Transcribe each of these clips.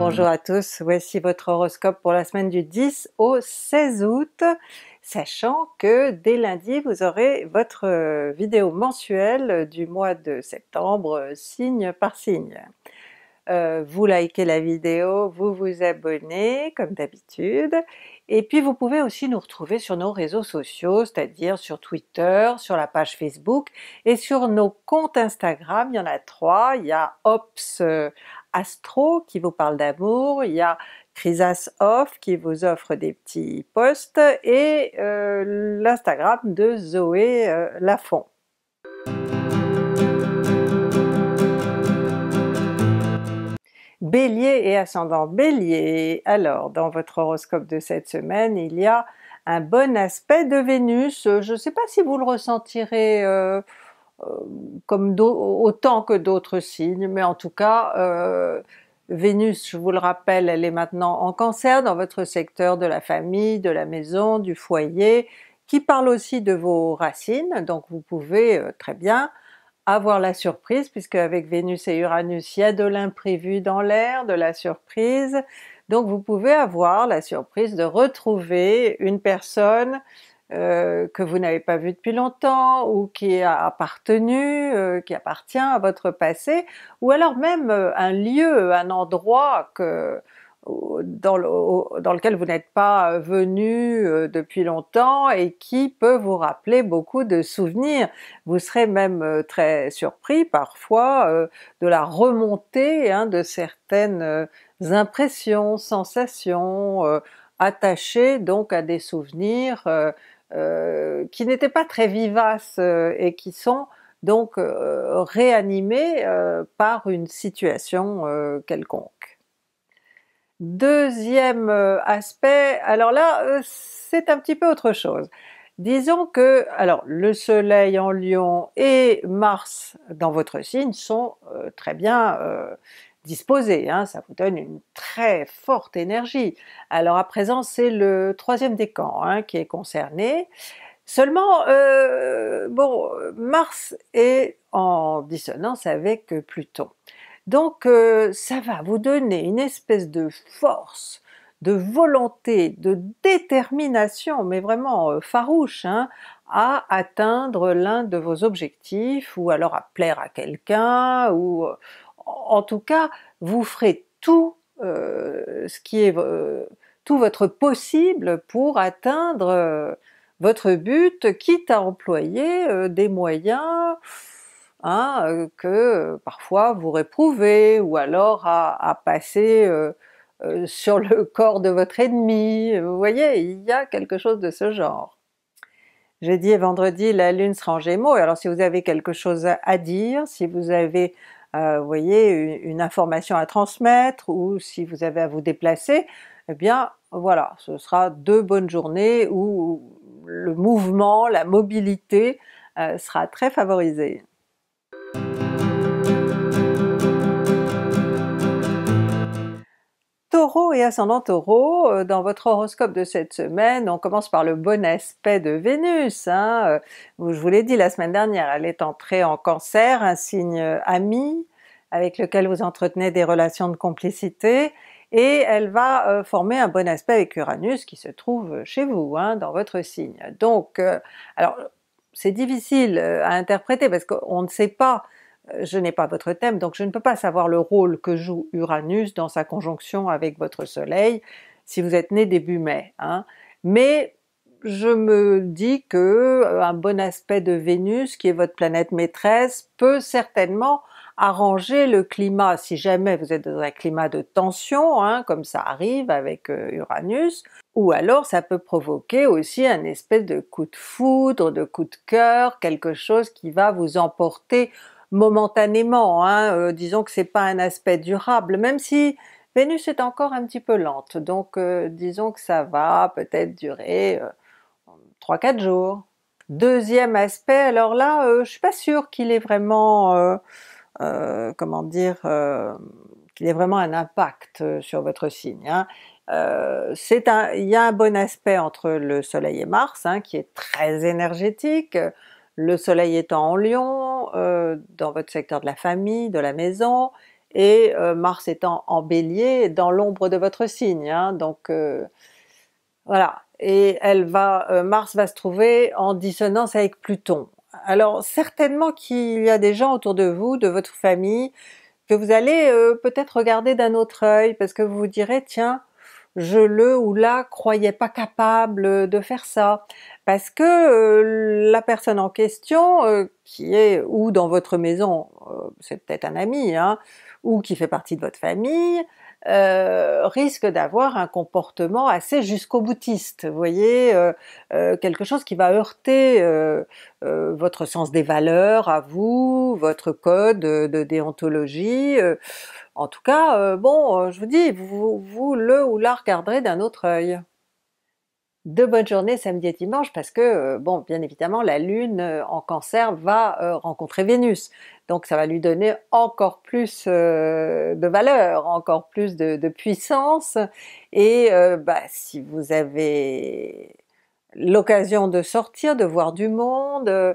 Bonjour à tous, voici votre horoscope pour la semaine du 10 au 16 août, sachant que dès lundi vous aurez votre euh, vidéo mensuelle du mois de septembre, euh, signe par signe. Euh, vous likez la vidéo, vous vous abonnez comme d'habitude, et puis vous pouvez aussi nous retrouver sur nos réseaux sociaux, c'est-à-dire sur Twitter, sur la page Facebook et sur nos comptes Instagram, il y en a trois, il y a Ops Astro qui vous parle d'amour, il y a Chrysas Off qui vous offre des petits posts et euh, l'Instagram de Zoé euh, Lafont. Bélier et ascendant Bélier, alors dans votre horoscope de cette semaine il y a un bon aspect de Vénus, je ne sais pas si vous le ressentirez euh, euh, comme autant que d'autres signes, mais en tout cas, euh, Vénus, je vous le rappelle, elle est maintenant en Cancer dans votre secteur de la famille, de la maison, du foyer, qui parle aussi de vos racines, donc vous pouvez euh, très bien avoir la surprise, puisque avec Vénus et Uranus, il y a de l'imprévu dans l'air, de la surprise, donc vous pouvez avoir la surprise de retrouver une personne euh, que vous n'avez pas vu depuis longtemps ou qui a appartenu, euh, qui appartient à votre passé, ou alors même euh, un lieu, un endroit que dans, dans, lequel vous n'êtes pas venu depuis longtemps et qui peut vous rappeler beaucoup de souvenirs. Vous serez même très surpris parfois de la remontée hein, de certaines impressions, sensations, attachées donc à des souvenirs euh, qui n'étaient pas très vivaces euh, et qui sont donc euh, réanimés par une situation quelconque. Deuxième aspect, alors là c'est un petit peu autre chose. Disons que alors le soleil en lion et Mars dans votre signe sont très bien disposer. Hein, ça vous donne une très forte énergie. Alors à présent, c'est le troisième décan camps hein, qui est concerné. Seulement, euh, bon, Mars est en dissonance avec Pluton. Donc euh, ça va vous donner une espèce de force, de volonté, de détermination, mais vraiment euh, farouche, hein, à atteindre l'un de vos objectifs, ou alors à plaire à quelqu'un, ou en tout cas, vous ferez tout euh, ce qui est euh, tout votre possible pour atteindre euh, votre but, quitte à employer des moyens hein, que parfois vous réprouvez, ou alors à, à passer sur le corps de votre ennemi. Vous voyez, il y a quelque chose de ce genre. Jeudi et vendredi, la Lune sera en Gémeaux. Alors si vous avez quelque chose à dire, si vous avez euh, vous voyez, une, information à transmettre ou si vous avez à vous déplacer, eh bien voilà, ce sera deux bonnes journées où le mouvement, la mobilité euh, sera très favorisée. Taureau et ascendant Taureau, euh, dans votre horoscope de cette semaine, on commence par le bon aspect de Vénus. Hein. Euh, je vous l'ai dit la semaine dernière, elle est entrée en Cancer, un signe euh, ami avec lequel vous entretenez des relations de complicité, et elle va former un bon aspect avec Uranus qui se trouve chez vous, hein, dans votre signe. Donc, alors c'est difficile à interpréter parce qu'on ne sait pas je n'ai pas votre thème, donc je ne peux pas savoir le rôle que joue Uranus dans sa conjonction avec votre Soleil, si vous êtes né début mai. Hein. Mais je me dis que euh, un bon aspect de Vénus, qui est votre planète maîtresse, peut certainement arranger le climat, si jamais vous êtes dans un climat de tension, hein, comme ça arrive avec euh, Uranus, ou alors ça peut provoquer aussi un espèce de coup de foudre, de coup de cœur, quelque chose qui va vous emporter momentanément, hein, euh, disons que ce c'est pas un aspect durable, même si Vénus est encore un petit peu lente, donc euh, disons que ça va peut-être durer 3-4 euh, jours. Deuxième aspect, alors là je je suis pas sûre qu'il ait vraiment, comment dire, qu'il ait vraiment un impact sur votre signe. Hein. il y a un bon aspect entre le Soleil et Mars hein, qui est très énergétique, le Soleil étant en Lion, euh, dans votre secteur de la famille, de la maison, et euh, Mars étant en bélier, dans l'ombre de votre signe, hein. donc euh, voilà. Et elle va, Mars va se trouver en dissonance avec Pluton. Alors certainement qu'il y a des gens autour de vous, de votre famille, que vous allez peut-être regarder d'un autre œil, parce que vous vous direz, tiens, je le ou la croyais pas capable de faire ça parce que euh, la personne en question euh, qui est ou dans votre maison, euh, c'est peut-être un ami, hein, ou qui fait partie de votre famille, risque d'avoir un comportement assez jusqu'au boutiste, vous voyez, quelque chose qui va heurter votre sens des valeurs à vous, votre code de déontologie, en tout cas, euh, bon, euh, je vous dis, vous, le ou la regarderez d'un autre œil. De bonnes journées samedi et dimanche parce que, euh, bon, bien évidemment, la Lune en cancer va rencontrer Vénus. Donc ça va lui donner encore plus de valeur, encore plus de, de puissance. Et bah, si vous avez l'occasion de sortir, de voir du monde,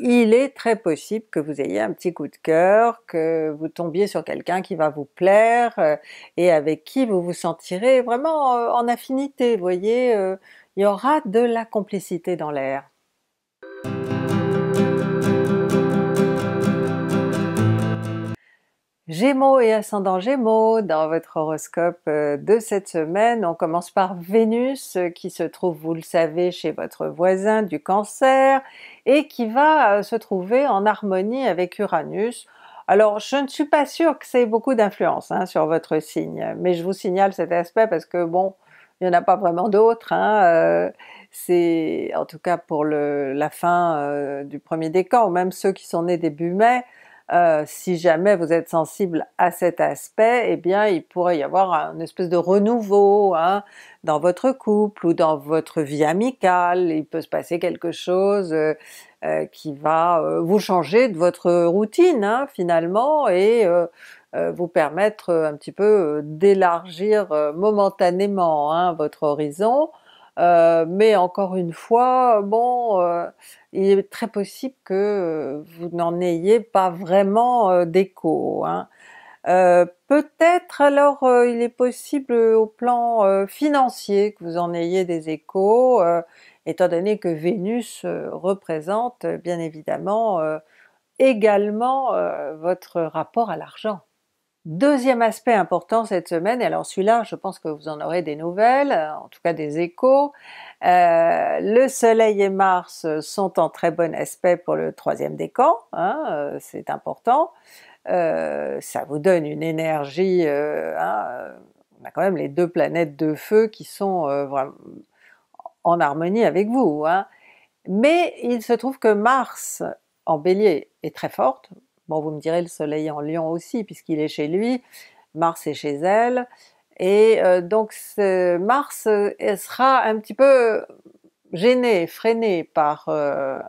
il est très possible que vous ayez un petit coup de cœur, que vous tombiez sur quelqu'un qui va vous plaire euh, et avec qui vous vous sentirez vraiment euh, en affinité, vous voyez, euh, il y aura de la complicité dans l'air. Gémeaux et ascendant Gémeaux dans votre horoscope euh, de cette semaine. On commence par Vénus euh, qui se trouve, vous le savez, chez votre voisin du Cancer et qui va euh, se trouver en harmonie avec Uranus. Alors je ne suis pas sûre que ça ait beaucoup d'influence hein, sur votre signe, mais je vous signale cet aspect parce que bon, il n'y en a pas vraiment d'autres. Hein, c'est en tout cas pour la fin du premier décan ou même ceux qui sont nés début mai, euh, si jamais vous êtes sensible à cet aspect, eh bien il pourrait y avoir une espèce de renouveau hein, dans votre couple ou dans votre vie amicale. Il peut se passer quelque chose euh, euh, qui va vous changer de votre routine hein, finalement et vous permettre un petit peu d'élargir momentanément hein, votre horizon euh, mais encore une fois, bon, euh, il est très possible que vous n'en ayez pas vraiment euh, d'écho. Hein. Peut-être alors il est possible au plan financier que vous en ayez des échos, étant donné que Vénus représente bien évidemment également votre rapport à l'argent. Deuxième aspect important cette semaine, et alors celui-là, je pense que vous en aurez des nouvelles, euh, en tout cas des échos. Euh, le Soleil et Mars sont en très bon aspect pour le troisième décan, hein, euh, c'est important. ça vous donne une énergie, hein, on a quand même les deux planètes de feu qui sont vraiment en harmonie avec vous. Hein. Mais il se trouve que Mars en Bélier est très forte, Bon, vous me direz, le soleil en lion aussi, puisqu'il est chez lui, Mars est chez elle, et euh, donc Mars euh, sera un petit peu gêné, freiné par, euh,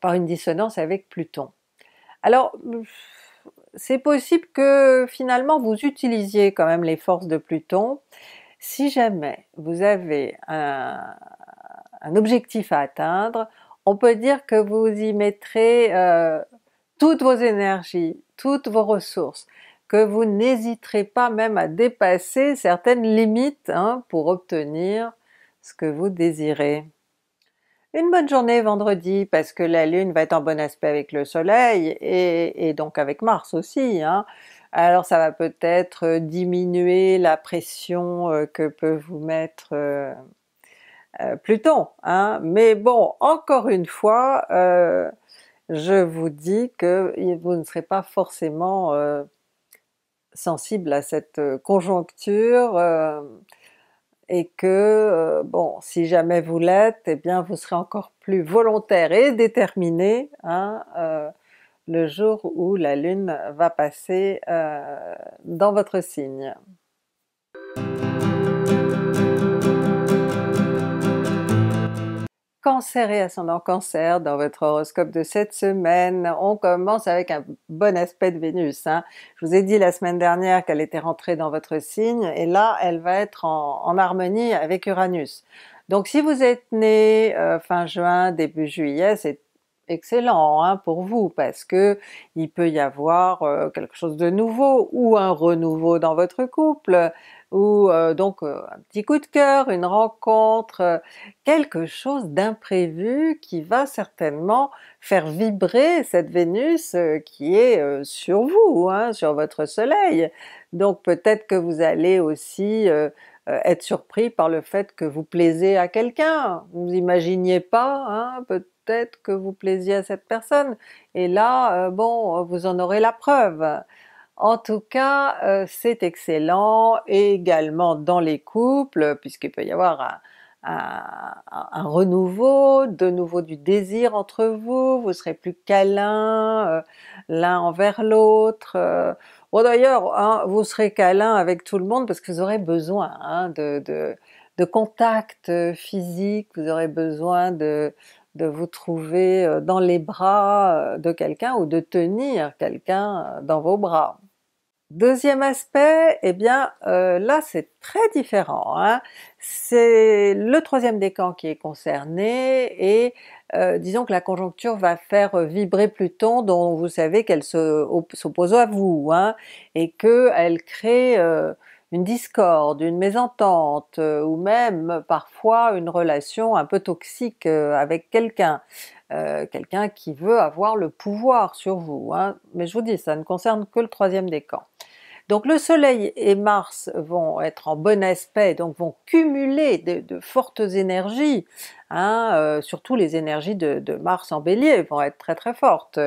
par une dissonance avec Pluton. Alors, c'est possible que finalement vous utilisiez quand même les forces de Pluton. Si jamais vous avez un, un objectif à atteindre, on peut dire que vous y mettrez toutes vos énergies, toutes vos ressources, que vous n'hésiterez pas même à dépasser certaines limites hein, pour obtenir ce que vous désirez. Une bonne journée vendredi parce que la Lune va être en bon aspect avec le Soleil et, donc avec Mars aussi. Hein. Alors ça va peut-être euh, diminuer la pression euh, que peut vous mettre euh, Pluton, hein. mais bon, encore une fois, je vous dis que vous ne serez pas forcément euh, sensible à cette euh, conjoncture euh, et que, bon, si jamais vous l'êtes, eh bien vous serez encore plus volontaire et déterminé hein, le jour où la Lune va passer dans votre signe. Cancer et ascendant Cancer dans votre horoscope de cette semaine. On commence avec un bon aspect de Vénus. Hein. Je vous ai dit la semaine dernière qu'elle était rentrée dans votre signe et là elle va être en, harmonie avec Uranus. Donc si vous êtes né euh, fin juin, début juillet, c'est excellent hein, pour vous parce que il peut y avoir euh, quelque chose de nouveau ou un renouveau dans votre couple ou euh, donc euh, un petit coup de cœur, une rencontre, quelque chose d'imprévu qui va certainement faire vibrer cette Vénus qui est sur vous, hein, sur votre soleil. Donc peut-être que vous allez aussi être surpris par le fait que vous plaisez à quelqu'un, vous imaginiez pas, hein, peut peut-être que vous plaisiez à cette personne, et là, euh, bon, vous en aurez la preuve. En tout cas, euh, c'est excellent, également dans les couples, puisqu'il peut y avoir un, renouveau, de nouveau du désir entre vous, vous serez plus câlin euh, l'un envers l'autre. d'ailleurs, hein, vous serez câlin avec tout le monde parce que vous aurez besoin hein, de, contact physique, vous aurez besoin de, de vous trouver euh, dans les bras euh, de quelqu'un ou de tenir quelqu'un euh, dans vos bras. Deuxième aspect, eh bien là c'est très différent. Hein. C'est le troisième décan qui est concerné et disons que la conjoncture va faire vibrer Pluton dont vous savez qu'elle s'oppose à vous hein, et qu'elle crée une discorde, une mésentente euh, ou même parfois une relation un peu toxique euh, avec quelqu'un, euh, quelqu'un qui veut avoir le pouvoir sur vous. Hein. Mais je vous dis, ça ne concerne que le troisième décan. Donc le Soleil et Mars vont être en bon aspect, donc vont cumuler de, fortes énergies, hein, surtout les énergies de, Mars en Bélier vont être très très fortes.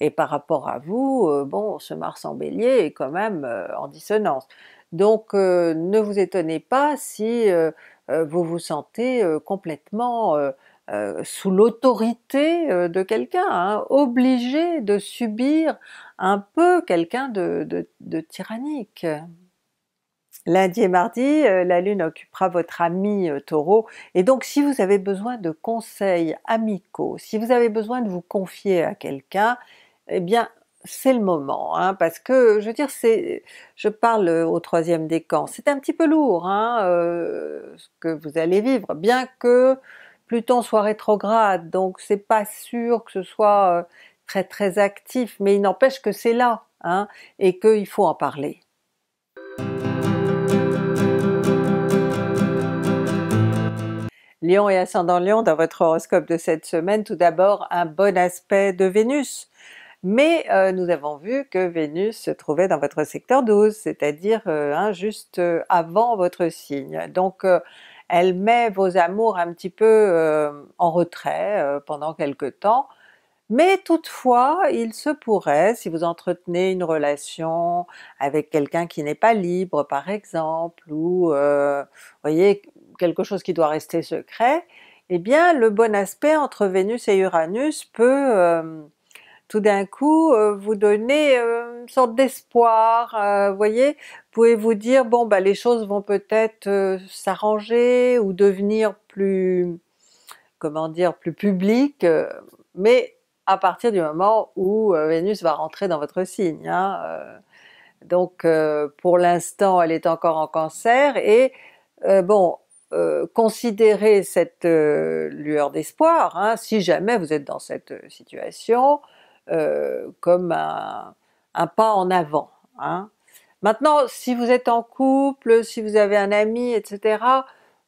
Et par rapport à vous, bon, ce Mars en Bélier est quand même en dissonance. Donc euh, ne vous étonnez pas si euh, euh, vous vous sentez complètement sous l'autorité de quelqu'un, hein, obligé de subir un peu quelqu'un de, de, tyrannique. Lundi et mardi, la Lune occupera votre ami Taureau, et donc si vous avez besoin de conseils amicaux, si vous avez besoin de vous confier à quelqu'un, eh bien c'est le moment, hein, parce que je veux dire, c'est, je parle euh, au troisième décan, c'est un petit peu lourd hein, euh, ce que vous allez vivre, bien que Pluton soit rétrograde, donc c'est pas sûr que ce soit euh, très très actif, mais il n'empêche que c'est là hein, et qu'il faut en parler. Lion et ascendant Lion dans votre horoscope de cette semaine, tout d'abord un bon aspect de Vénus mais euh, nous avons vu que Vénus se trouvait dans votre secteur 12, c'est-à-dire euh, hein, juste euh, avant votre signe. Donc elle met vos amours un petit peu en retrait pendant quelque temps, mais toutefois, il se pourrait, si vous entretenez une relation avec quelqu'un qui n'est pas libre par exemple, ou voyez quelque chose qui doit rester secret, eh bien le bon aspect entre Vénus et Uranus peut tout d'un coup euh, vous donnez euh, une sorte d'espoir, euh, vous voyez, pouvez vous dire bon bah les choses vont peut-être s'arranger ou devenir plus comment dire plus publiques, mais à partir du moment où Vénus va rentrer dans votre signe. Hein, donc pour l'instant elle est encore en cancer et bon considérez cette lueur d'espoir, hein. si jamais vous êtes dans cette situation, euh, comme un, pas en avant. Hein. Maintenant, si vous êtes en couple, si vous avez un ami, etc.,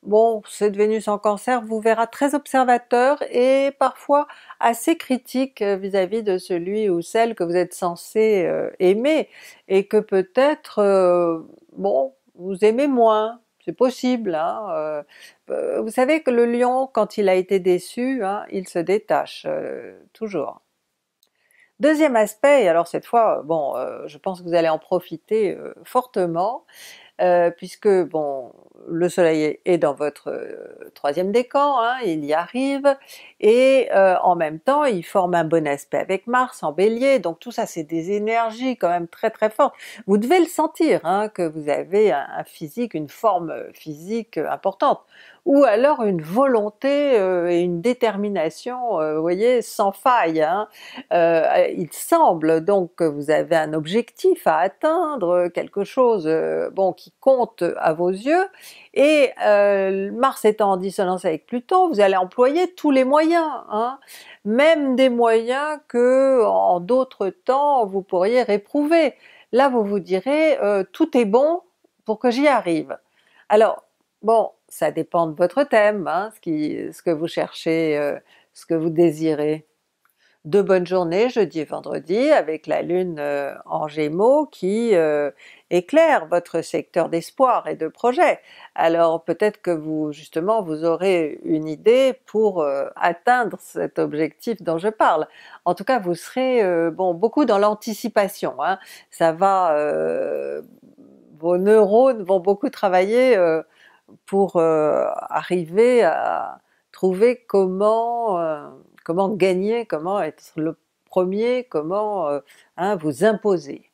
bon, cette Vénus en Cancer vous verra très observateur et parfois assez critique vis-à-vis de celui ou celle que vous êtes censé euh, aimer et que peut-être, euh, bon, vous aimez moins, c'est possible. Hein, vous savez que le lion, quand il a été déçu, hein, il se détache, toujours. Deuxième aspect, et alors cette fois, bon, euh, je pense que vous allez en profiter euh, fortement, euh, puisque bon, le soleil est dans votre troisième décan, hein, il y arrive, et en même temps, il forme un bon aspect avec Mars en Bélier, donc tout ça, c'est des énergies quand même très très fortes. Vous devez le sentir, hein, que vous avez un physique, une forme physique importante ou alors une volonté euh, et une détermination, euh, vous voyez, sans faille. Hein. Euh, il semble donc que vous avez un objectif à atteindre, quelque chose bon qui compte à vos yeux, et Mars étant en dissonance avec Pluton, vous allez employer tous les moyens, hein. même des moyens que en d'autres temps vous pourriez réprouver. Là, vous vous direz tout est bon pour que j'y arrive. Alors bon, ça dépend de votre thème, hein, ce, ce, que vous cherchez, euh, ce que vous désirez. Deux bonnes journées jeudi et vendredi avec la lune euh, en Gémeaux qui euh, éclaire votre secteur d'espoir et de projet. Alors peut-être que vous justement vous aurez une idée pour atteindre cet objectif dont je parle. En tout cas vous serez bon beaucoup dans l'anticipation, hein. ça va vos neurones vont beaucoup travailler pour euh, arriver à trouver comment, euh, comment gagner, comment être le premier, comment euh, hein, vous imposer.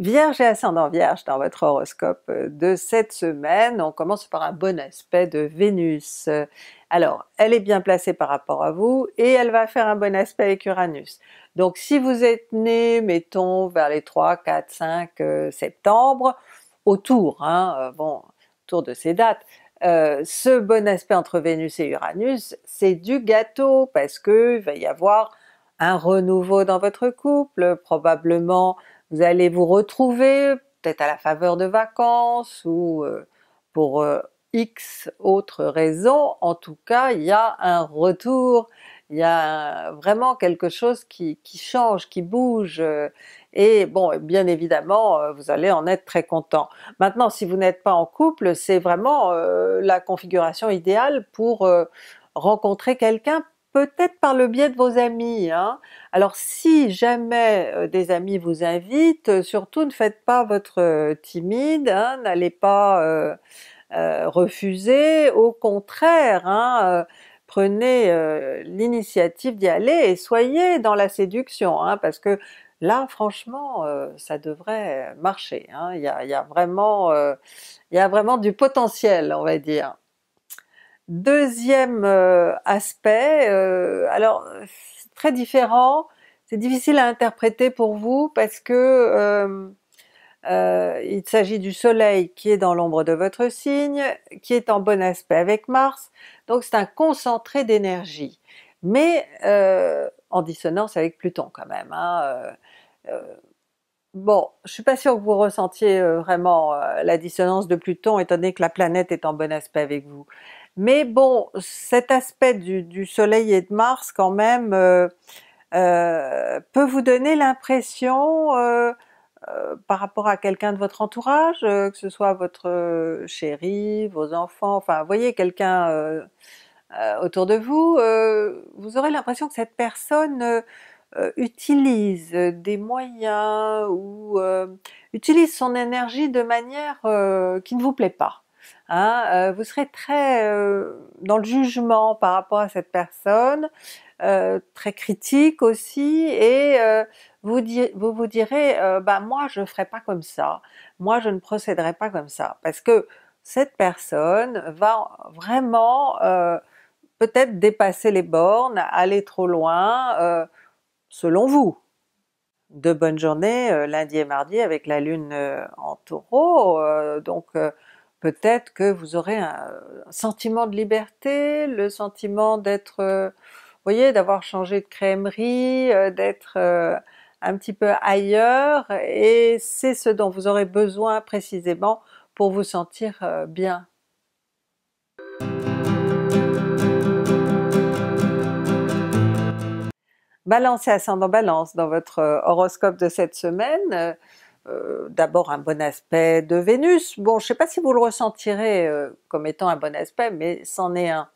Vierge et ascendant Vierge dans votre horoscope euh, de cette semaine, on commence par un bon aspect de Vénus. Alors, elle est bien placée par rapport à vous et elle va faire un bon aspect avec Uranus. Donc si vous êtes né, mettons, vers les 3, 4, 5 septembre, autour, hein, euh, bon, autour de ces dates, euh, ce bon aspect entre Vénus et Uranus, c'est du gâteau parce que va y avoir un renouveau dans votre couple, probablement vous allez vous retrouver peut-être à la faveur de vacances ou euh, pour euh, X autres raisons, en tout cas il y a un retour, il y a vraiment quelque chose qui, change, qui bouge, euh, et bon bien évidemment vous allez en être très content. Maintenant si vous n'êtes pas en couple, c'est vraiment la configuration idéale pour rencontrer quelqu'un peut-être par le biais de vos amis. Hein. Alors si jamais euh, des amis vous invitent, euh, surtout ne faites pas votre euh, timide, hein, n'allez pas refuser, au contraire, hein, prenez l'initiative d'y aller et soyez dans la séduction, parce que là franchement ça devrait marcher, il y, a vraiment, il y a vraiment du potentiel on va dire. Deuxième euh, aspect, euh, alors c'est très différent, c'est difficile à interpréter pour vous parce que euh, il s'agit du Soleil qui est dans l'ombre de votre signe, qui est en bon aspect avec Mars, donc c'est un concentré d'énergie, mais en dissonance avec Pluton quand même. Hein, bon, je suis pas sûre que vous ressentiez vraiment la dissonance de Pluton étant donné que la planète est en bon aspect avec vous. Mais bon, cet aspect du, Soleil et de Mars quand même euh, euh, peut vous donner l'impression euh, par rapport à quelqu'un de votre entourage, que ce soit votre chéri, vos enfants, enfin vous voyez quelqu'un autour de vous, vous aurez l'impression que cette personne utilise des moyens ou utilise son énergie de manière qui ne vous plaît pas. Hein, euh, vous serez très euh, dans le jugement par rapport à cette personne, euh, très critique aussi, et vous, vous, direz bah moi je ne ferai pas comme ça, moi je ne procéderai pas comme ça, parce que cette personne va vraiment peut-être dépasser les bornes, aller trop loin, selon vous. De bonnes journées lundi et mardi avec la lune en Taureau, donc peut-être que vous aurez euh, un sentiment de liberté, le sentiment d'être, euh, voyez, d'avoir changé de crémerie, euh, d'être un petit peu ailleurs, et c'est ce dont vous aurez besoin précisément pour vous sentir bien. Balance et ascendant Balance dans votre horoscope de cette semaine, euh, d'abord un bon aspect de Vénus. Bon, je ne sais pas si vous le ressentirez euh, comme étant un bon aspect, mais c'en est un.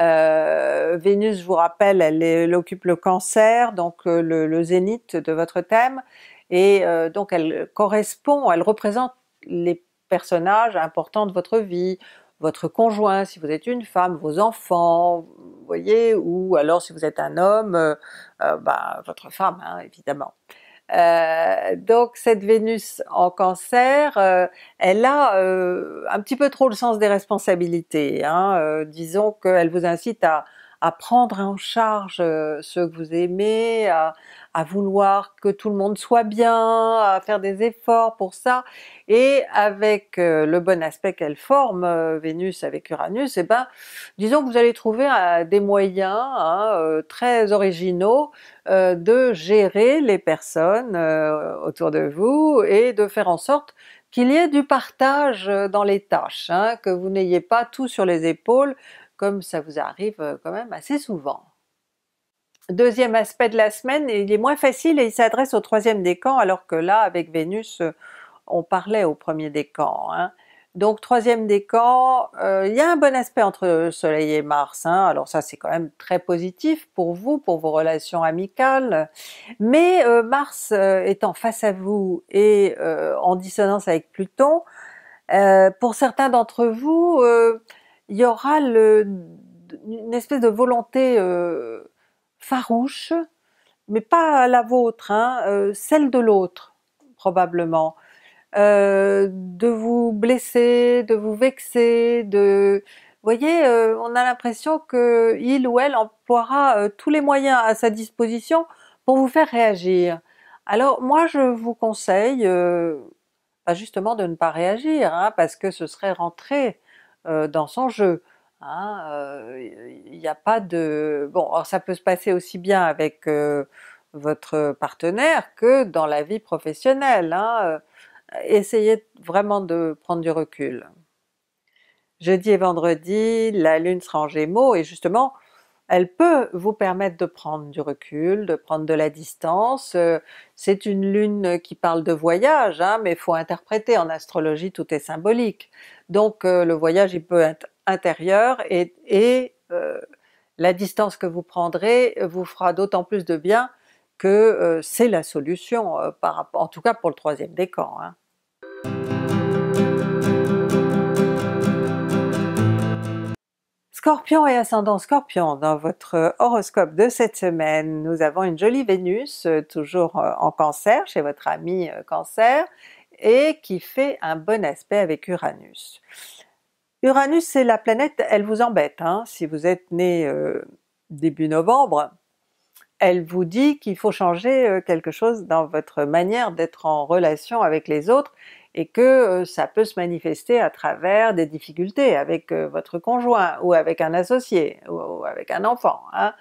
Euh, Vénus, je vous rappelle, elle, occupe le Cancer, donc le, zénith de votre thème, et donc elle correspond, elle représente les personnages importants de votre vie, votre conjoint, si vous êtes une femme, vos enfants, vous voyez, ou alors si vous êtes un homme, bah, votre femme, hein, évidemment. Euh, donc cette Vénus en cancer, euh, elle a euh, un petit peu trop le sens des responsabilités. Hein, disons qu'elle vous incite à, à prendre en charge euh, ceux que vous aimez, à, vouloir que tout le monde soit bien, à faire des efforts pour ça. Et avec euh, le bon aspect qu'elle forme, euh, Vénus avec Uranus, et eh ben, disons que vous allez trouver des moyens hein, très originaux de gérer les personnes autour de vous et de faire en sorte qu'il y ait du partage dans les tâches, hein, que vous n'ayez pas tout sur les épaules comme ça vous arrive euh, quand même assez souvent. Deuxième aspect de la semaine, il est moins facile et il s'adresse au troisième décan, alors que là, avec Vénus, euh, on parlait au premier décan. Hein. Donc troisième décan, euh, il y a un bon aspect entre Soleil et Mars, hein. alors ça c'est quand même très positif pour vous, pour vos relations amicales, mais Mars étant face à vous et en dissonance avec Pluton, pour certains d'entre vous, il y aura une espèce de volonté euh, farouche, mais pas la vôtre, hein, euh, celle de l'autre, probablement. Euh, de vous blesser, de vous vexer, de... Vous voyez, on a l'impression qu'il ou elle emploiera tous les moyens à sa disposition pour vous faire réagir. Alors moi, je vous conseille bah, justement de ne pas réagir, hein, parce que ce serait rentrer euh, dans son jeu. Il hein, n'y euh, a pas de... Bon, ça peut se passer aussi bien avec euh, votre partenaire que dans la vie professionnelle. Hein, essayez vraiment de prendre du recul. Jeudi et vendredi, la lune sera en Gémeaux et justement, elle peut vous permettre de prendre du recul, de prendre de la distance. Euh, c'est une lune qui parle de voyage, mais hein, mais faut interpréter, en astrologie tout est symbolique. Donc euh, le voyage il peut être intérieur et, euh, la distance que vous prendrez vous fera d'autant plus de bien que c'est la solution, en tout cas pour le troisième décan. Hein. Scorpion et ascendant Scorpion, dans votre euh, horoscope de cette semaine, nous avons une jolie Vénus, euh, toujours euh, en Cancer, chez votre ami Cancer, et qui fait un bon aspect avec Uranus. Uranus c'est la planète, elle vous embête, hein. si vous êtes né début novembre, elle vous dit qu'il faut changer quelque chose dans votre manière d'être en relation avec les autres et que euh, ça peut se manifester à travers des difficultés avec euh, votre conjoint ou avec un associé ou, avec un enfant. Hein.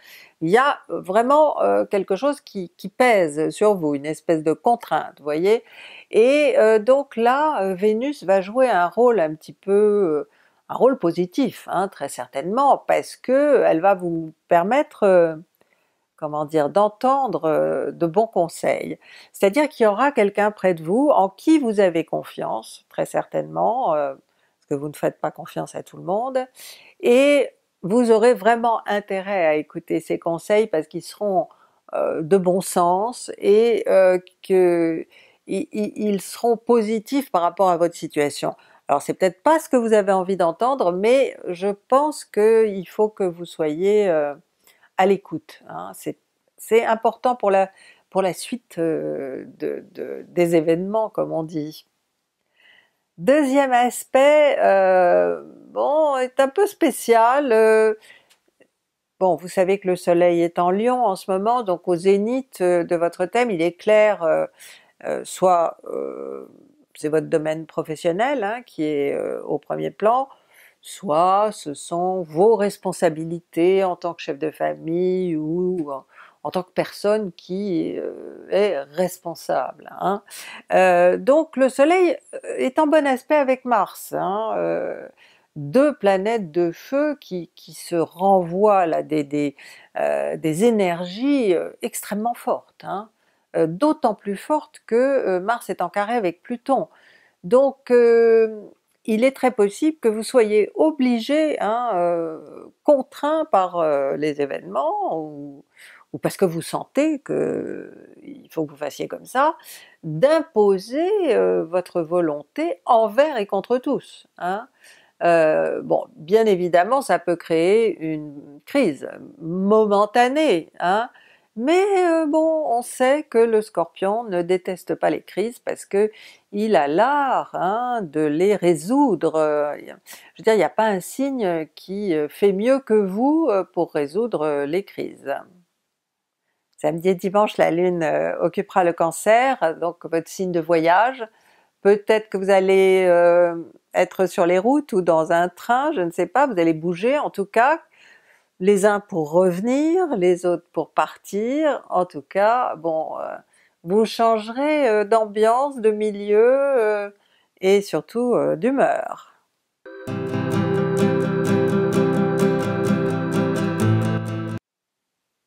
Il y a euh, vraiment quelque chose qui, pèse sur vous, une espèce de contrainte, vous voyez. Et donc là, Vénus va jouer un rôle un petit peu, un rôle positif, hein, très certainement, parce que elle va vous permettre comment dire, d'entendre euh, de bons conseils. C'est-à-dire qu'il y aura quelqu'un près de vous en qui vous avez confiance, très certainement, euh, parce que vous ne faites pas confiance à tout le monde, et vous aurez vraiment intérêt à écouter ces conseils parce qu'ils seront euh, de bon sens et qu'ils seront positifs par rapport à votre situation. Alors c'est peut-être pas ce que vous avez envie d'entendre, mais je pense qu'il faut que vous soyez à l'écoute. Hein. C'est important pour la, pour la suite euh, des événements, comme on dit. Deuxième aspect, euh, bon, est un peu spécial. Euh, bon, vous savez que le soleil est en lion en ce moment, donc au zénith de votre thème, il est clair, soit c'est votre domaine professionnel hein, qui est au premier plan, soit ce sont vos responsabilités en tant que chef de famille ou en, tant que personne qui euh, est responsable. Hein. Euh, donc le Soleil euh, est en bon aspect avec Mars, hein, deux planètes de feu qui, se renvoient là des, des, énergies extrêmement fortes, hein, d'autant plus fortes que Mars est en carré avec Pluton. Donc il est très possible que vous soyez obligé, hein, euh, contraint par euh, les événements ou, parce que vous sentez que il faut que vous fassiez comme ça, d'imposer euh, votre volonté envers et contre tous. Hein. bon, bien évidemment, ça peut créer une crise momentanée. Hein. Mais euh, bon, on sait que le Scorpion ne déteste pas les crises parce que il a l'art hein, de les résoudre. Je veux dire, il n'y a pas un signe qui euh, fait mieux que vous euh, pour résoudre les crises. Samedi et dimanche, la Lune occupera le Cancer, donc votre signe de voyage. Peut-être que vous allez être sur les routes ou dans un train, je ne sais pas, vous allez bouger en tout cas, les uns pour revenir, les autres pour partir, en tout cas, bon, euh, vous changerez euh, d'ambiance, de milieu euh, et surtout d'humeur.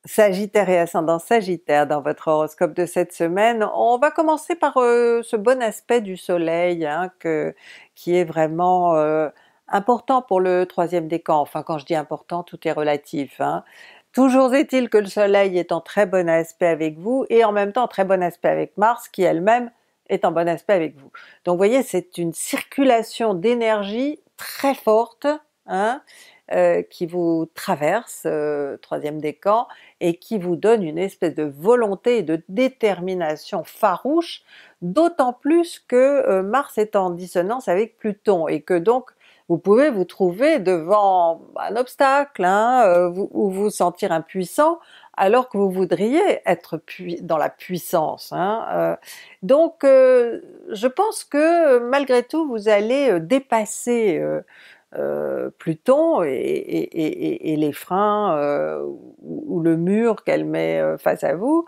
Sagittaire et ascendant Sagittaire dans votre horoscope de cette semaine, on va commencer par ce bon aspect du soleil hein, qui est vraiment important pour le troisième décan. Enfin, quand je dis important, tout est relatif. Hein. Toujours est-il que le Soleil est en très bon aspect avec vous et en même temps en très bon aspect avec Mars qui elle-même est en bon aspect avec vous. Donc vous voyez, c'est une circulation d'énergie très forte hein, euh, qui vous traverse, 3 euh, troisième décan, et qui vous donne une espèce de volonté et de détermination farouche, d'autant plus que euh, Mars est en dissonance avec Pluton et que donc vous pouvez vous trouver devant un obstacle hein, euh, ou vous sentir impuissant alors que vous voudriez être dans la puissance. Hein, euh. donc euh, je pense que malgré tout vous allez dépasser Pluton et, les freins ou, le mur qu'elle met face à vous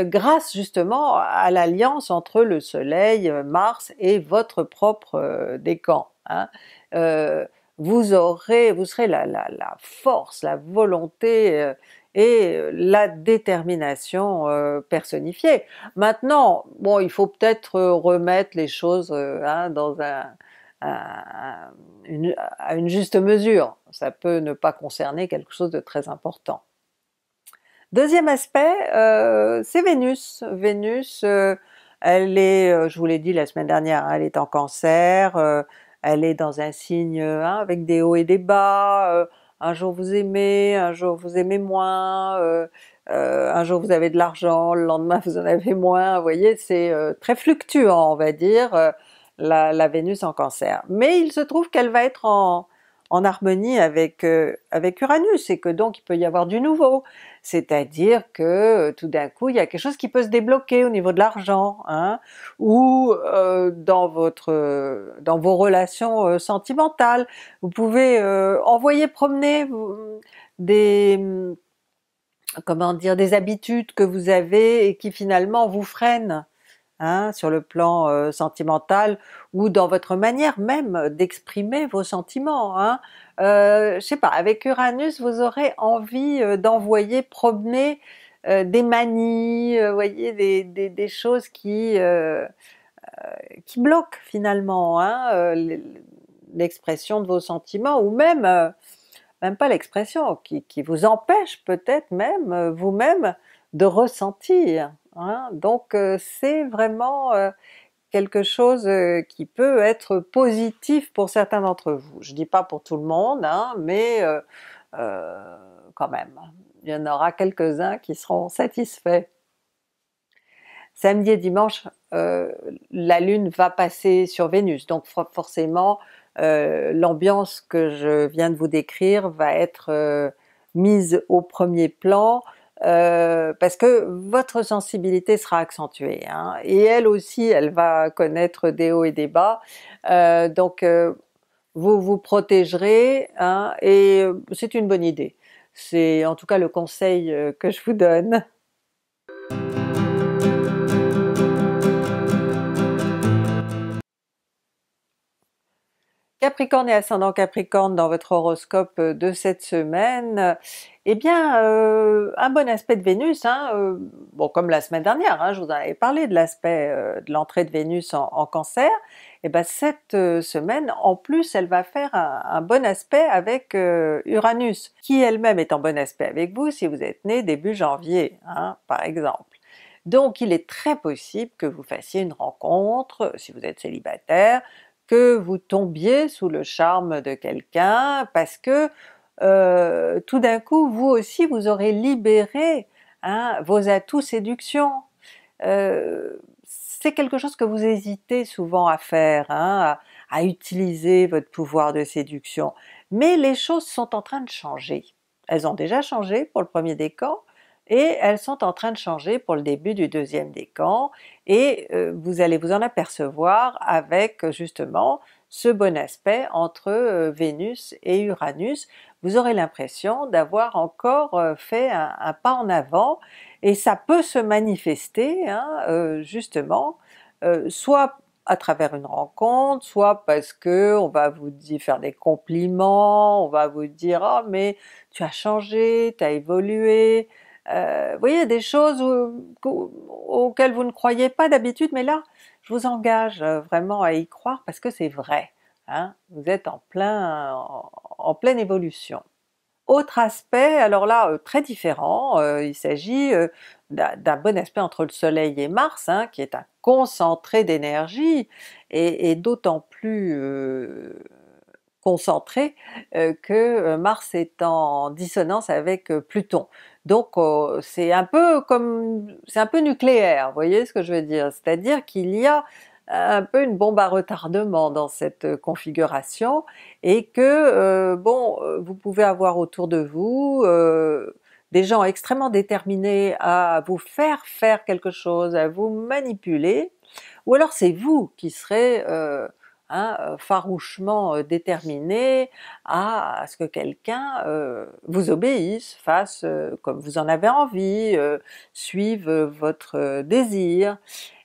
grâce justement à l'alliance entre le Soleil, Mars et votre propre décan. Hein. Euh, vous aurez, vous serez la, force, la volonté euh, et euh, la détermination personnifiée. Maintenant, bon, il faut peut-être remettre les choses hein, dans un, à une juste mesure. Ça peut ne pas concerner quelque chose de très important. Deuxième aspect, c'est Vénus. Vénus, elle est, je vous l'ai dit la semaine dernière, hein, elle est en cancer, elle est dans un signe euh, hein, avec des hauts et des bas, euh, un jour vous aimez, un jour vous aimez moins, euh, un jour vous avez de l'argent, le lendemain vous en avez moins, vous voyez, c'est très fluctuant on va dire, la, la, Vénus en cancer. Mais il se trouve qu'elle va être en, en harmonie avec euh, avec Uranus et que donc il peut y avoir du nouveau. C'est-à-dire que euh, tout d'un coup il y a quelque chose qui peut se débloquer au niveau de l'argent, hein, ou euh, dans votre dans vos relations sentimentales. Vous pouvez envoyer promener des hum, comment dire des habitudes que vous avez et qui finalement vous freinent. Hein, sur le plan euh, sentimental ou dans votre manière même d'exprimer vos sentiments. Hein. Euh, je sais pas, avec Uranus vous aurez envie euh, d'envoyer promener euh, des manies, voyez des, choses qui qui bloquent finalement hein, l'expression de vos sentiments ou même même pas l'expression, qui, qui, vous empêche peut-être même vous-même de ressentir Hein. Donc euh, c'est vraiment euh, quelque chose euh, qui peut être positif pour certains d'entre vous. Je ne dis pas pour tout le monde, hein, mais quand même, il y en aura quelques-uns qui seront satisfaits. Samedi et dimanche, la Lune va passer sur Vénus, donc forcément l'ambiance que je viens de vous décrire va être mise au premier plan, euh, parce que votre sensibilité sera accentuée, hein. et elle aussi, elle va connaître des hauts et des bas, euh, donc euh, vous vous protégerez, hein, et c'est une bonne idée. C'est en tout cas le conseil que je vous donne. Capricorne et ascendant Capricorne dans votre horoscope euh, de cette semaine, eh bien euh, un bon aspect de Vénus, hein, euh, bon comme la semaine dernière, hein, je vous avais parlé de l'aspect de l'entrée de Vénus en, Cancer, et eh bien cette semaine en plus elle va faire un, bon aspect avec Uranus, qui elle-même est en bon aspect avec vous si vous êtes né début janvier hein, par exemple. Donc il est très possible que vous fassiez une rencontre, si vous êtes célibataire, que vous tombiez sous le charme de quelqu'un, parce que euh, tout d'un coup vous aussi vous aurez libéré hein, vos atouts séduction. Euh, c'est quelque chose que vous hésitez souvent à faire, hein, à, utiliser votre pouvoir de séduction. Mais les choses sont en train de changer. Elles ont déjà changé pour le premier décan, et elles sont en train de changer pour le début du deuxième décan et euh, vous allez vous en apercevoir avec justement ce bon aspect entre euh, Vénus et Uranus. Vous aurez l'impression d'avoir encore euh, fait un, pas en avant et ça peut se manifester hein, justement soit à travers une rencontre, soit parce que on va vous dire, faire des compliments, on va vous dire « ah, mais tu as changé, tu as évolué », euh, vous voyez, des choses auxquelles vous ne croyez pas d'habitude, mais là, je vous engage euh, vraiment à y croire parce que c'est vrai. Hein. Vous êtes en, plein, en, pleine évolution. Autre aspect, alors là euh, très différent, il s'agit d'un bon aspect entre le Soleil et Mars, hein, qui est un concentré d'énergie, et d'autant plus concentré que Mars est en dissonance avec Pluton. Donc euh, c'est un peu comme c'est un peu nucléaire, vous voyez ce que je veux dire C'est-à-dire qu'il y a un peu une bombe à retardement dans cette configuration et que euh, bon, euh, vous pouvez avoir autour de vous des gens extrêmement déterminés à vous faire faire quelque chose, à vous manipuler, ou alors c'est vous qui serez Hein, euh, farouchement euh, déterminé à, ce que quelqu'un euh, vous obéisse, fasse comme vous en avez envie, suive votre désir.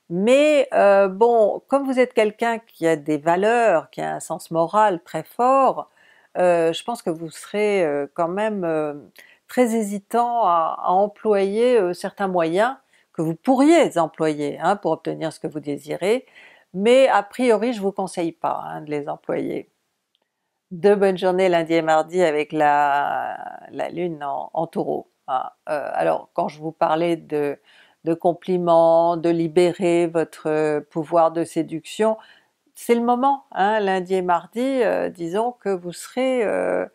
Mais bon, comme vous êtes quelqu'un qui a des valeurs, qui a un sens moral très fort, je pense que vous serez quand même très hésitant à, employer certains moyens que vous pourriez employer hein, pour obtenir ce que vous désirez, mais a priori je vous conseille pas hein, de les employer. Deux bonnes journées lundi et mardi avec la, la lune en, taureau. Hein. Euh, alors quand je vous parlais de, de compliments, de libérer votre pouvoir de séduction, c'est le moment, hein, lundi et mardi, euh, disons que vous serez euh,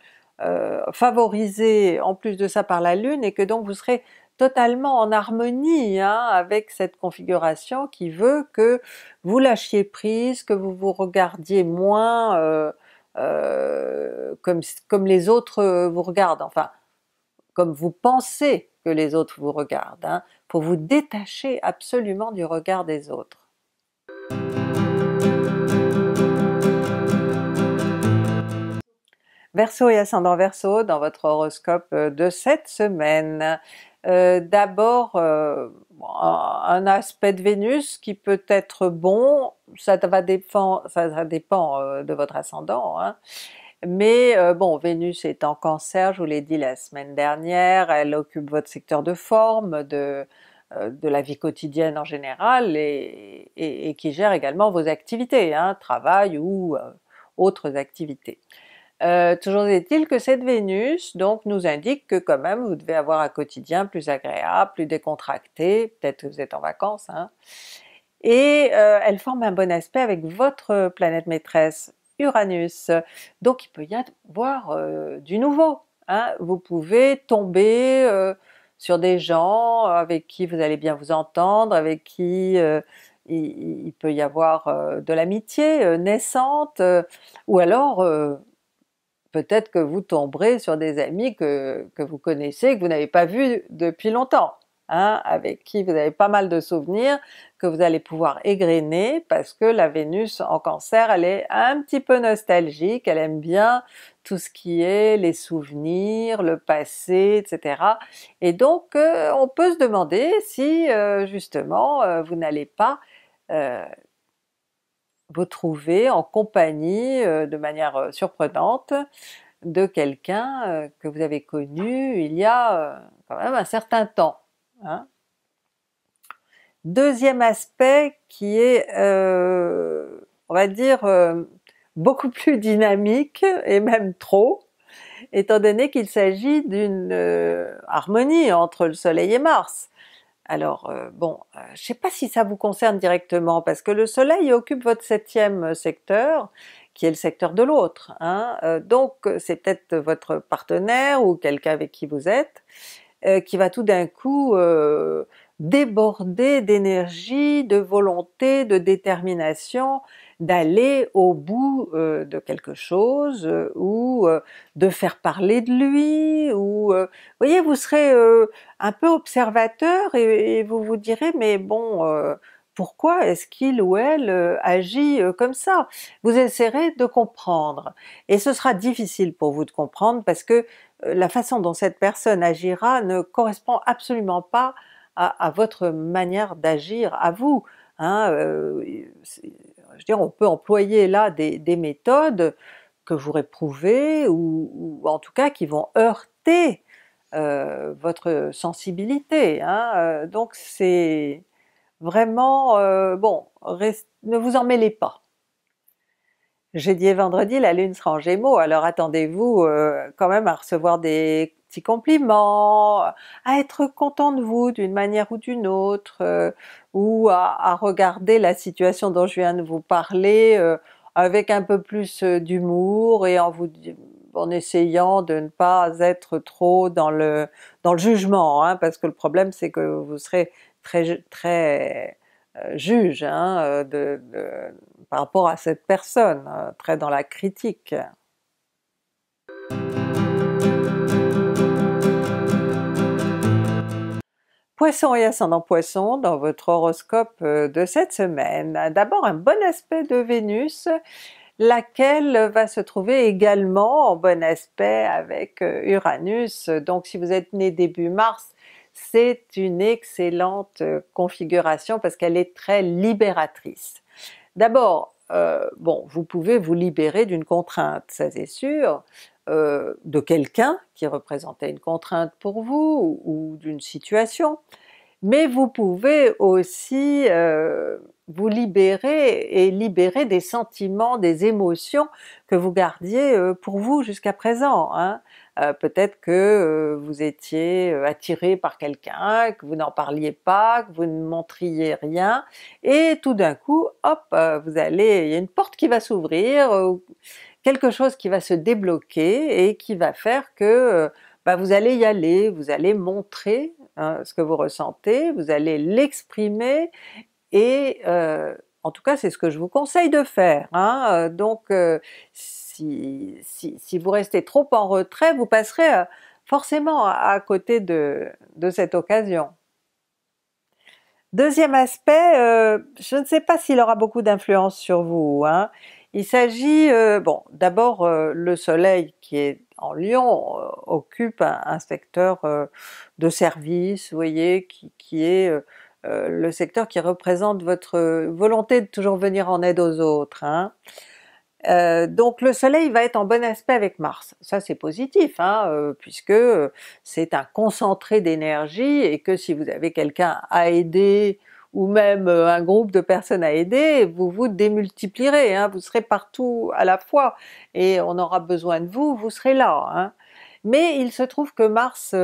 favorisé en plus de ça par la Lune et que donc vous serez totalement en harmonie hein, avec cette configuration qui veut que vous lâchiez prise, que vous vous regardiez moins euh, euh, comme, les autres euh, vous regardent, enfin comme vous pensez que les autres vous regardent, hein, pour vous détacher absolument du regard des autres. Verseau et ascendant Verseau dans votre horoscope de cette semaine. Euh, d'abord euh, un aspect de Vénus qui peut être bon, ça va dépend, ça dépend euh, de votre ascendant, hein. mais bon, Vénus est en cancer, je vous l'ai dit la semaine dernière, elle occupe votre secteur de forme, de, la vie quotidienne en général, et, qui gère également vos activités, hein, travail ou autres activités. Euh, toujours est-il que cette Vénus donc nous indique que quand même vous devez avoir un quotidien plus agréable, plus décontracté, peut-être que vous êtes en vacances, hein. et euh, elle forme un bon aspect avec votre planète maîtresse Uranus. Donc il peut y avoir euh, du nouveau. Hein. Vous pouvez tomber sur des gens avec qui vous allez bien vous entendre, avec qui il, peut y avoir de l'amitié naissante, ou alors peut-être que vous tomberez sur des amis que, vous connaissez, que vous n'avez pas vus depuis longtemps, hein, avec qui vous avez pas mal de souvenirs, que vous allez pouvoir égrener parce que la Vénus en Cancer, elle est un petit peu nostalgique, elle aime bien tout ce qui est les souvenirs, le passé, etc. Et donc euh, on peut se demander si euh, justement euh, vous n'allez pas vous trouvez en compagnie euh, de manière euh, surprenante de quelqu'un euh, que vous avez connu il y a quand même un certain temps. Hein. Deuxième aspect qui est, on va dire, beaucoup plus dynamique et même trop, étant donné qu'il s'agit d'une harmonie entre le Soleil et Mars. Alors euh, bon, euh, je ne sais pas si ça vous concerne directement, parce que le Soleil occupe votre septième secteur, qui est le secteur de l'autre. Hein. Euh, donc c'est peut-être votre partenaire ou quelqu'un avec qui vous êtes, qui va tout d'un coup déborder d'énergie, de volonté, de détermination, d'aller au bout euh, de quelque chose euh, ou euh, de faire parler de lui ou vous voyez vous serez un peu observateur et, vous vous direz mais bon pourquoi est-ce qu'il ou elle agit comme ça Vous essaierez de comprendre et ce sera difficile pour vous de comprendre parce que la façon dont cette personne agira ne correspond absolument pas à, votre manière d'agir à vous. Hein, je dire, on peut employer là des, méthodes que vous réprouvez ou, en tout cas qui vont heurter euh, votre sensibilité. Hein. Euh, donc c'est vraiment euh, bon, ne vous en mêlez pas. Jeudi et vendredi, la lune sera en Gémeaux, alors attendez-vous quand même à recevoir des compliments, à être content de vous d'une manière ou d'une autre, euh, ou à, regarder la situation dont je viens de vous parler euh, avec un peu plus euh, d'humour et en essayant de ne pas être trop dans le dans le jugement, hein, parce que le problème c'est que vous serez très très juge hein, par rapport à cette personne, très dans la critique. Poisson et ascendant Poisson dans votre horoscope euh, de cette semaine. D'abord un bon aspect de Vénus, laquelle va se trouver également en bon aspect avec euh, Uranus. Donc si vous êtes né début mars, c'est une excellente euh, configuration parce qu'elle est très libératrice. D'abord, euh, bon, vous pouvez vous libérer d'une contrainte, ça c'est sûr, euh, de quelqu'un qui représentait une contrainte pour vous ou, d'une situation, mais vous pouvez aussi euh, vous libérer et libérer des sentiments, des émotions que vous gardiez euh, pour vous jusqu'à présent. Hein. Euh, peut-être que euh, vous étiez attiré par quelqu'un, que vous n'en parliez pas, que vous ne montriez rien, et tout d'un coup, hop, vous allez, il y a une porte qui va s'ouvrir, quelque chose qui va se débloquer et qui va faire que bah, vous allez y aller, vous allez montrer hein, ce que vous ressentez, vous allez l'exprimer et euh, en tout cas, c'est ce que je vous conseille de faire. Hein. Euh, donc, euh, si, vous restez trop en retrait, vous passerez forcément à côté de, cette occasion. Deuxième aspect, je ne sais pas s'il aura beaucoup d'influence sur vous. Hein. Il s'agit, bon, d'abord le soleil qui est en Lion occupe un, secteur de service, vous voyez, qui est euh, le secteur qui représente votre volonté de toujours venir en aide aux autres. Hein. Euh, donc le soleil va être en bon aspect avec Mars, ça c'est positif hein, euh, puisque c'est un concentré d'énergie et que si vous avez quelqu'un à aider ou même un groupe de personnes à aider, vous vous démultiplierez, hein. vous serez partout à la fois et on aura besoin de vous, vous serez là. Mais il se trouve que Mars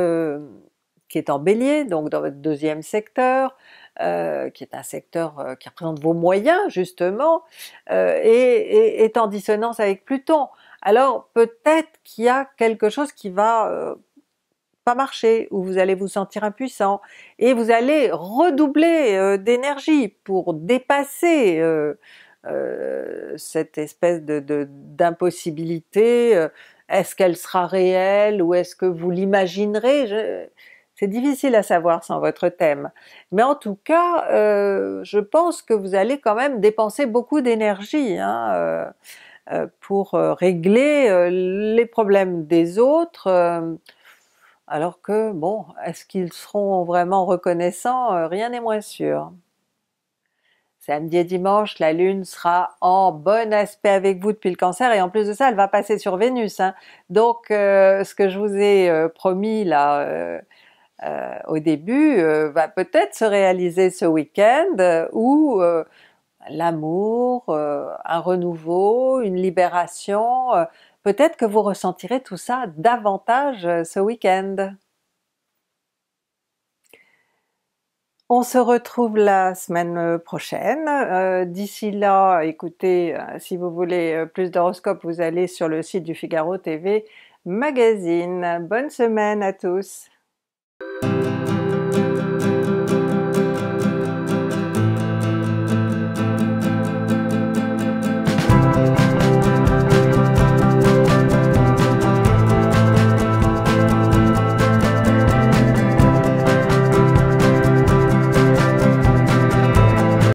qui est en bélier, donc dans votre deuxième secteur, euh, qui est un secteur euh, qui représente vos moyens justement, euh, et, est en dissonance avec Pluton. Alors peut-être qu'il y a quelque chose qui va pas marcher, ou vous allez vous sentir impuissant, et vous allez redoubler d'énergie pour dépasser cette espèce d'impossibilité. est-ce qu'elle sera réelle ou est-ce que vous l'imaginerez c'est difficile à savoir sans votre thème. Mais en tout cas, euh, je pense que vous allez quand même dépenser beaucoup d'énergie hein, euh, euh, pour régler les problèmes des autres, alors que bon, est-ce qu'ils seront vraiment reconnaissants? Rien n'est moins sûr. Samedi et dimanche, la Lune sera en bon aspect avec vous depuis le Cancer et en plus de ça, elle va passer sur Vénus. Hein. Donc ce que je vous ai promis là, euh, au début euh, va peut-être se réaliser ce week-end euh, où l'amour, un renouveau, une libération, peut-être que vous ressentirez tout ça davantage ce week-end. On se retrouve la semaine prochaine. D'ici là, écoutez, si vous voulez plus d'horoscopes, vous allez sur le site du Figaro TV Magazine. Bonne semaine à tous! Thank you.